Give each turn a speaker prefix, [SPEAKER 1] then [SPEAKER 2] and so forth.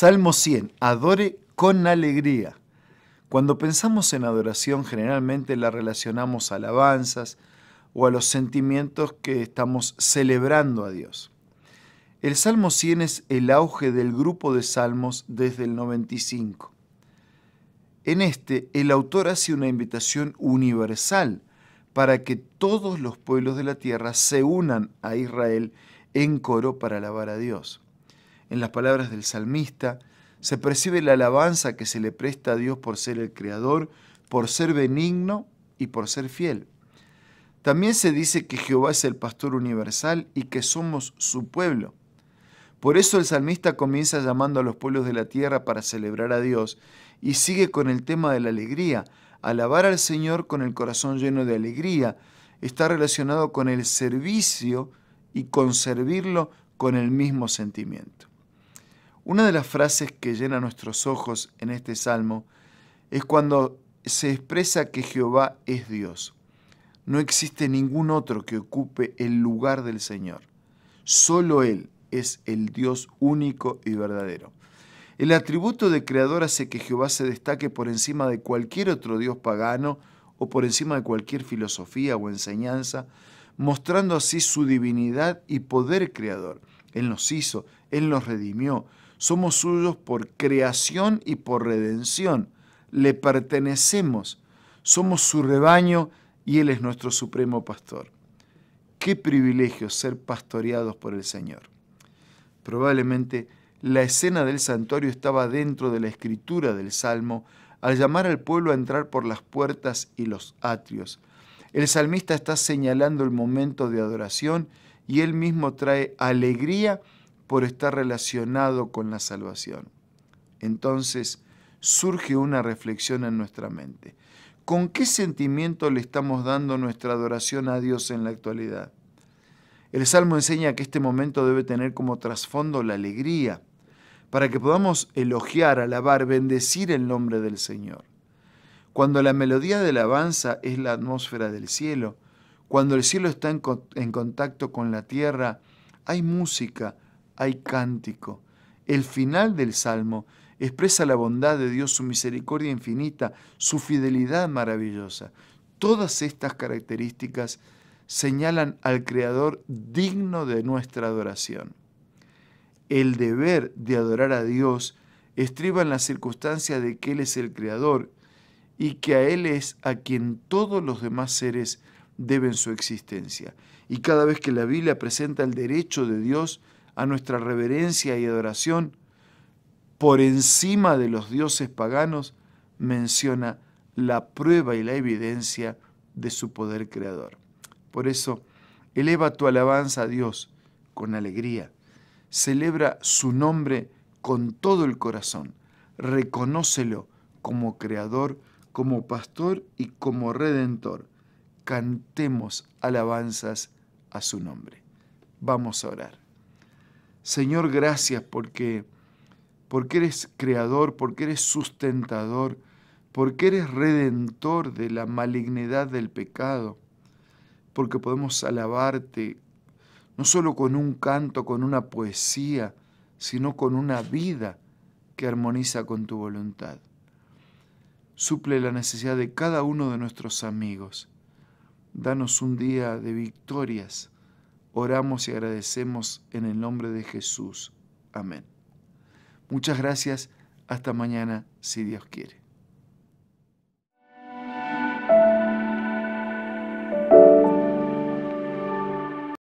[SPEAKER 1] Salmo 100. Adore con alegría. Cuando pensamos en adoración, generalmente la relacionamos a alabanzas o a los sentimientos que estamos celebrando a Dios. El Salmo 100 es el auge del grupo de salmos desde el 95. En este, el autor hace una invitación universal para que todos los pueblos de la tierra se unan a Israel en coro para alabar a Dios en las palabras del salmista, se percibe la alabanza que se le presta a Dios por ser el creador, por ser benigno y por ser fiel. También se dice que Jehová es el pastor universal y que somos su pueblo. Por eso el salmista comienza llamando a los pueblos de la tierra para celebrar a Dios y sigue con el tema de la alegría. Alabar al Señor con el corazón lleno de alegría está relacionado con el servicio y con servirlo con el mismo sentimiento. Una de las frases que llena nuestros ojos en este salmo es cuando se expresa que Jehová es Dios. No existe ningún otro que ocupe el lugar del Señor. Solo Él es el Dios único y verdadero. El atributo de creador hace que Jehová se destaque por encima de cualquier otro Dios pagano o por encima de cualquier filosofía o enseñanza, mostrando así su divinidad y poder creador él nos hizo, Él nos redimió. Somos suyos por creación y por redención. Le pertenecemos. Somos su rebaño y Él es nuestro supremo pastor. Qué privilegio ser pastoreados por el Señor. Probablemente la escena del santuario estaba dentro de la escritura del Salmo al llamar al pueblo a entrar por las puertas y los atrios. El salmista está señalando el momento de adoración y Él mismo trae alegría por estar relacionado con la salvación. Entonces surge una reflexión en nuestra mente. ¿Con qué sentimiento le estamos dando nuestra adoración a Dios en la actualidad? El Salmo enseña que este momento debe tener como trasfondo la alegría, para que podamos elogiar, alabar, bendecir el nombre del Señor. Cuando la melodía de alabanza es la atmósfera del cielo, cuando el cielo está en, contacto con la tierra, hay música, hay cántico. El final del Salmo expresa la bondad de Dios, su misericordia infinita, su fidelidad maravillosa. Todas estas características señalan al Creador digno de nuestra adoración. El deber de adorar a Dios estriba en la circunstancia de que Él es el Creador y que a Él es a quien todos los demás seres deben su existencia. Y cada vez que la Biblia presenta el derecho de Dios a nuestra reverencia y adoración, por encima de los dioses paganos, menciona la prueba y la evidencia de su poder creador. Por eso, eleva tu alabanza a Dios con alegría. Celebra su nombre con todo el corazón. Reconócelo como creador, como pastor y como redentor cantemos alabanzas a su nombre. Vamos a orar. Señor, gracias porque, porque eres creador, porque eres sustentador, porque eres redentor de la malignidad del pecado, porque podemos alabarte no solo con un canto, con una poesía, sino con una vida que armoniza con tu voluntad. Suple la necesidad de cada uno de nuestros amigos Danos un día de victorias. Oramos y agradecemos en el nombre de Jesús. Amén. Muchas gracias. Hasta mañana, si Dios quiere.